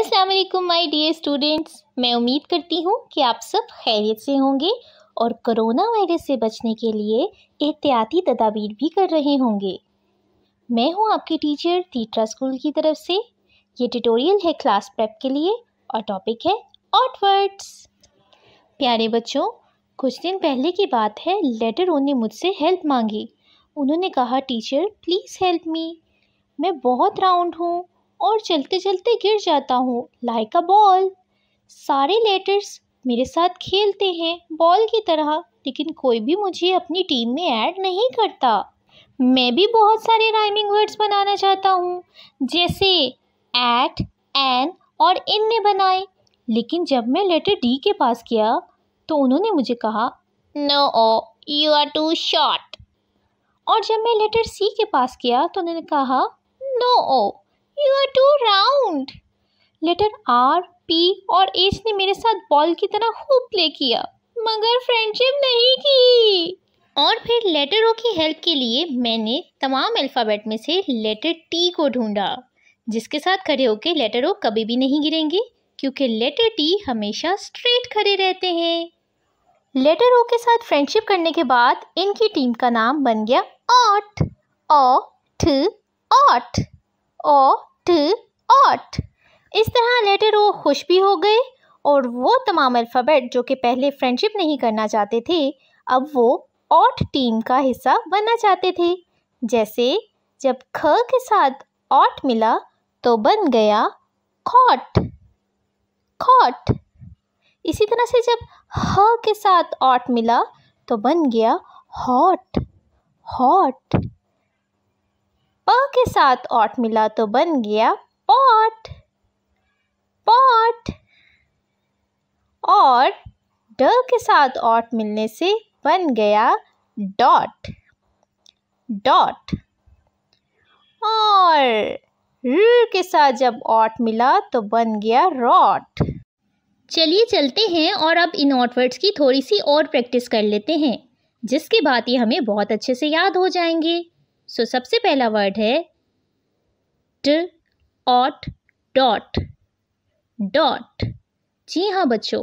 असलकुम my dear students मैं उम्मीद करती हूँ कि आप सब खैरियत से होंगे और कोरोना वायरस से बचने के लिए एहतियाती तदाबीर भी कर रहे होंगे मैं हूँ आपकी टीचर तीटरा स्कूल की तरफ से ये ट्यूटोरियल है क्लास प्रेप के लिए और टॉपिक है आउटवर्ड्स प्यारे बच्चों कुछ दिन पहले की बात है लेटर उन्होंने मुझसे हेल्प मांगी उन्होंने कहा टीचर प्लीज़ हेल्प मी मैं बहुत राउंड हूँ और चलते चलते गिर जाता हूँ लाइक अ बॉल सारे लेटर्स मेरे साथ खेलते हैं बॉल की तरह लेकिन कोई भी मुझे अपनी टीम में ऐड नहीं करता मैं भी बहुत सारे राइमिंग वर्ड्स बनाना चाहता हूँ जैसे एट एन और इन ने बनाए लेकिन जब मैं लेटर डी के पास गया तो उन्होंने मुझे कहा no oh you are too short और जब मैं लेटर सी के पास गया तो उन्होंने कहा no oh oh, you are too round letter R P और एच ने मेरे साथ बॉल की तरह खूब प्ले किया मगर फ्रेंडशिप नहीं की और फिर लेटर ओ की हेल्प के लिए मैंने तमाम अल्फ़ाबेट में से लेटर टी को ढूंढा जिसके साथ खड़े होकर ओ कभी भी नहीं गिरेंगे क्योंकि लेटर टी हमेशा स्ट्रेट खड़े रहते हैं लेटर ओ के साथ फ्रेंडशिप करने के बाद इनकी टीम का नाम बन गया ऑट ऑ ठ ऑट ट ऑट इस तरह लेटर ओ खुश भी हो गए और वो तमाम अल्फ़ाबेट जो कि पहले फ्रेंडशिप नहीं करना चाहते थे अब वो ऑट टीम का हिस्सा बनना चाहते थे जैसे जब ख के साथ ऑट मिला तो बन गया खॉट खॉट इसी तरह से जब ह के साथ ऑट मिला तो बन गया हॉट हॉट प के साथ ऑट मिला तो बन गया पॉट पॉट और ड के साथ ऑट मिलने से बन गया डॉट डॉट और र के साथ जब ऑट मिला तो बन गया रॉट चलिए चलते हैं और अब इन ऑट वर्ड्स की थोड़ी सी और प्रैक्टिस कर लेते हैं जिसके बाद ये हमें बहुत अच्छे से याद हो जाएंगे सो so, सबसे पहला वर्ड है ट ऑट डॉट डॉट जी हाँ बच्चों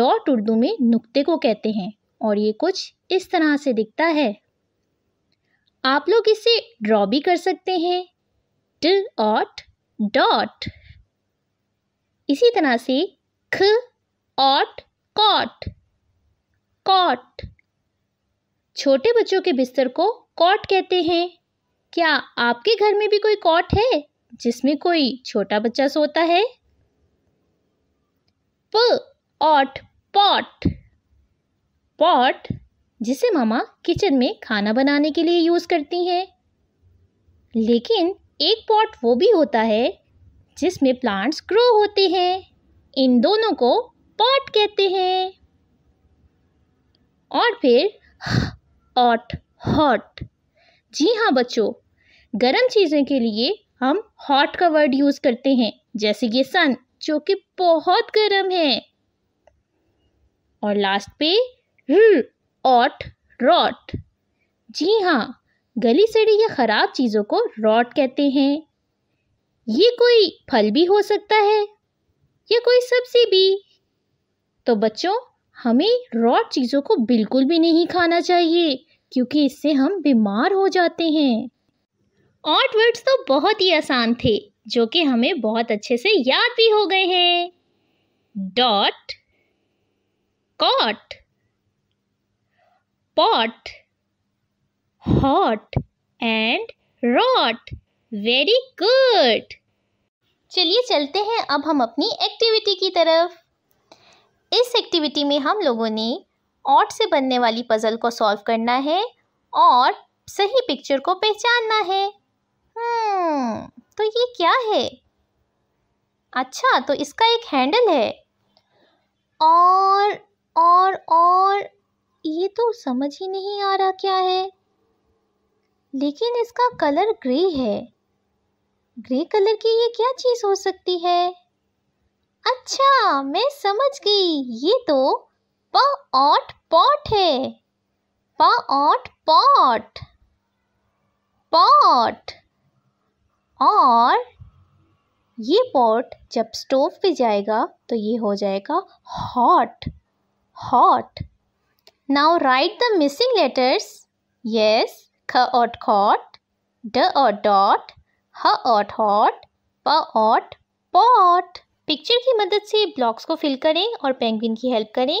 डॉट उर्दू में नुक्ते को कहते हैं और ये कुछ इस तरह से दिखता है आप लोग इसे ड्रॉ भी कर सकते हैं ट ऑट डॉट इसी तरह से ख ऑट कॉट कॉट छोटे बच्चों के बिस्तर को कॉट कहते हैं क्या आपके घर में भी कोई कॉट है जिसमें कोई छोटा बच्चा सोता है प ऑट पॉट पॉट जिसे मामा किचन में खाना बनाने के लिए यूज़ करती हैं लेकिन एक पॉट वो भी होता है जिसमें प्लांट्स ग्रो होते हैं इन दोनों को पॉट कहते हैं और फिर ऑट हॉट जी हाँ बच्चों गर्म चीज़ों के लिए हम हॉट का वर्ड यूज़ करते हैं जैसे ये सन जो कि बहुत गर्म है और लास्ट पे ऑट रॉट जी हाँ गली सड़ी या ख़राब चीज़ों को रॉट कहते हैं ये कोई फल भी हो सकता है या कोई सब्जी भी तो बच्चों हमें रॉट चीज़ों को बिल्कुल भी नहीं खाना चाहिए क्योंकि इससे हम बीमार हो जाते हैं ऑट वर्ड्स तो बहुत ही आसान थे जो कि हमें बहुत अच्छे से याद भी हो गए हैं dot cot pot hot and rot very good चलिए चलते हैं अब हम अपनी एक्टिविटी की तरफ इस एक्टिविटी में हम लोगों ने ऑट से बनने वाली पज़ल को सॉल्व करना है और सही पिक्चर को पहचानना है हम्म, तो ये क्या है अच्छा तो इसका एक हैंडल है और और और ये तो समझ ही नहीं आ रहा क्या है लेकिन इसका कलर ग्रे है ग्रे कलर की ये क्या चीज़ हो सकती है अच्छा मैं समझ गई ये तो प ऑट पॉट है प ऑट पॉट पॉट और ये पॉट जब स्टोव पे जाएगा तो ये हो जाएगा hot hot now right the missing letters yes ख ऑट खॉट ड ऑट डॉट ह ऑट हॉट प ऑट पॉट पिक्चर की मदद से ब्लॉक्स को फिल करें और पेंगुइन की हेल्प करें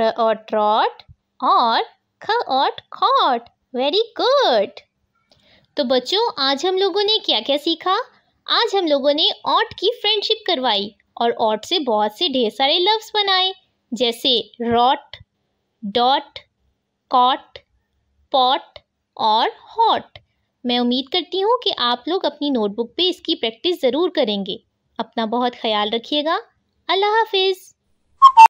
र or trot और ख और खॉट वेरी गुड तो बच्चों आज हम लोगों ने क्या क्या सीखा आज हम लोगों ने ऑट की फ्रेंडशिप करवाई और ऑट से बहुत से ढेर सारे लफ्ज़ बनाए जैसे रॉट डॉट कॉट पॉट और हॉट मैं उम्मीद करती हूँ कि आप लोग अपनी नोटबुक पे इसकी प्रैक्टिस ज़रूर करेंगे अपना बहुत ख्याल रखिएगा अल्लाह हाफिज़